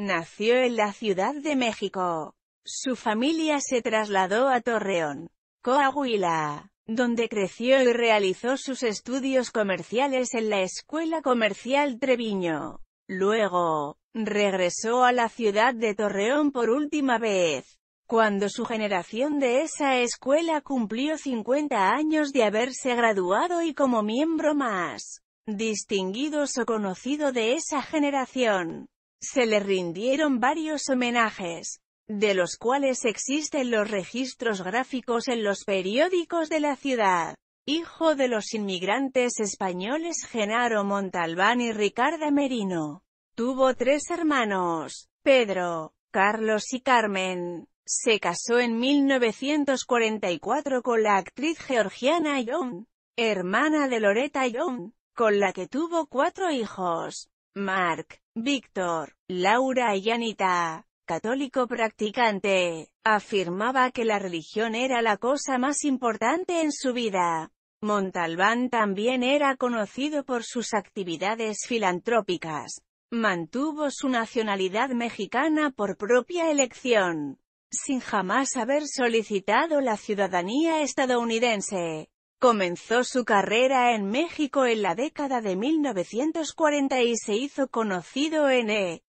Nació en la Ciudad de México. Su familia se trasladó a Torreón, Coahuila, donde creció y realizó sus estudios comerciales en la Escuela Comercial Treviño. Luego, regresó a la ciudad de Torreón por última vez, cuando su generación de esa escuela cumplió 50 años de haberse graduado y como miembro más distinguido o conocido de esa generación. Se le rindieron varios homenajes, de los cuales existen los registros gráficos en los periódicos de la ciudad. Hijo de los inmigrantes españoles Genaro Montalbán y Ricarda Merino. Tuvo tres hermanos, Pedro, Carlos y Carmen. Se casó en 1944 con la actriz georgiana Young, hermana de Loretta Young, con la que tuvo cuatro hijos, Mark, Víctor, Laura y Anita, católico practicante, afirmaba que la religión era la cosa más importante en su vida. Montalbán también era conocido por sus actividades filantrópicas. Mantuvo su nacionalidad mexicana por propia elección, sin jamás haber solicitado la ciudadanía estadounidense. Comenzó su carrera en México en la década de 1940 y se hizo conocido en E.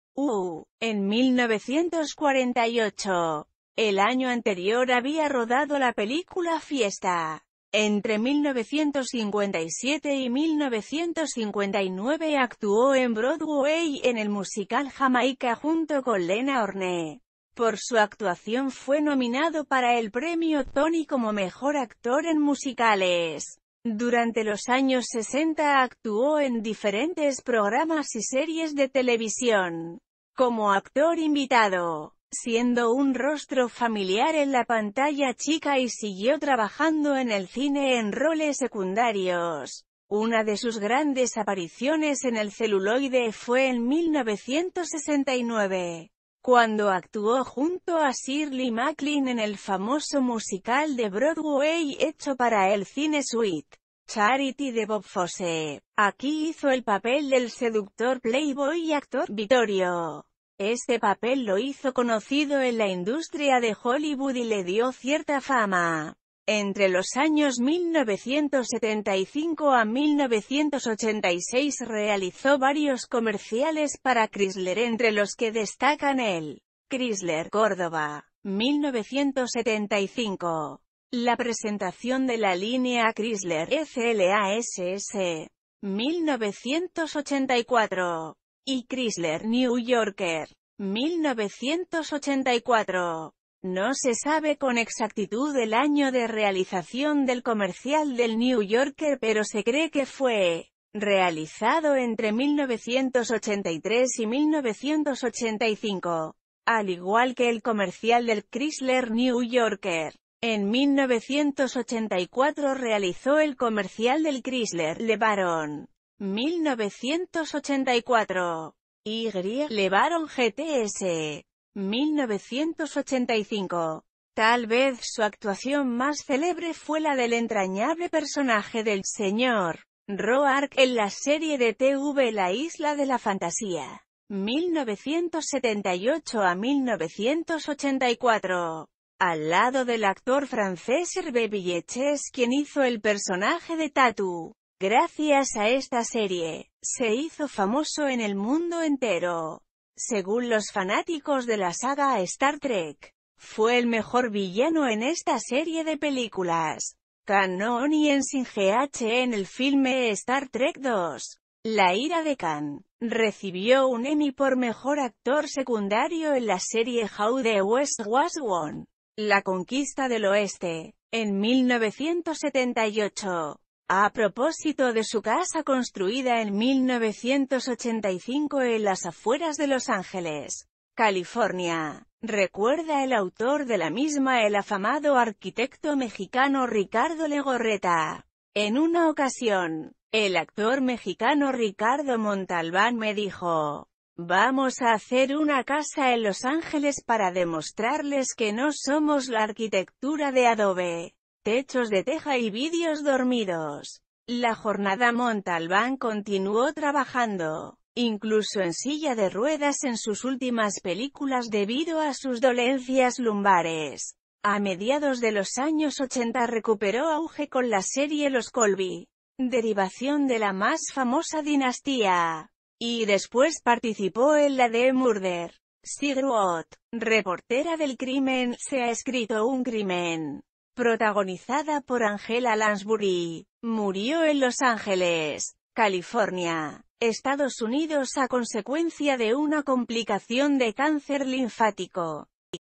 En 1948. El año anterior había rodado la película Fiesta. Entre 1957 y 1959 actuó en Broadway en el musical Jamaica junto con Lena Horne. Por su actuación fue nominado para el premio Tony como mejor actor en musicales. Durante los años 60 actuó en diferentes programas y series de televisión, como actor invitado, siendo un rostro familiar en la pantalla chica y siguió trabajando en el cine en roles secundarios. Una de sus grandes apariciones en el celuloide fue en 1969 cuando actuó junto a Shirley MacLaine en el famoso musical de Broadway hecho para el cine Suite. Charity de Bob Fosse. Aquí hizo el papel del seductor playboy y actor Vittorio. Este papel lo hizo conocido en la industria de Hollywood y le dio cierta fama. Entre los años 1975 a 1986 realizó varios comerciales para Chrysler entre los que destacan el Chrysler Córdoba, 1975. La presentación de la línea Chrysler FLASS, 1984. Y Chrysler New Yorker, 1984. No se sabe con exactitud el año de realización del comercial del New Yorker pero se cree que fue realizado entre 1983 y 1985, al igual que el comercial del Chrysler New Yorker. En 1984 realizó el comercial del Chrysler LeBaron 1984 y LeBaron GTS 1985. Tal vez su actuación más célebre fue la del entrañable personaje del señor Roark en la serie de TV La Isla de la Fantasía. 1978 a 1984. Al lado del actor francés Hervé Villeches quien hizo el personaje de Tatu. Gracias a esta serie, se hizo famoso en el mundo entero. Según los fanáticos de la saga Star Trek, fue el mejor villano en esta serie de películas. Khan y sin GH e en el filme Star Trek 2. La ira de Khan. Recibió un Emmy por mejor actor secundario en la serie How the West Was Won. La conquista del oeste. En 1978. A propósito de su casa construida en 1985 en las afueras de Los Ángeles, California, recuerda el autor de la misma el afamado arquitecto mexicano Ricardo Legorreta. En una ocasión, el actor mexicano Ricardo Montalbán me dijo, Vamos a hacer una casa en Los Ángeles para demostrarles que no somos la arquitectura de adobe techos de teja y vídeos dormidos. La jornada Montalbán continuó trabajando, incluso en silla de ruedas en sus últimas películas debido a sus dolencias lumbares. A mediados de los años 80 recuperó auge con la serie Los Colby, derivación de la más famosa dinastía, y después participó en la de Murder. Sigruot, reportera del crimen, se ha escrito un crimen protagonizada por Angela Lansbury, murió en Los Ángeles, California, Estados Unidos a consecuencia de una complicación de cáncer linfático.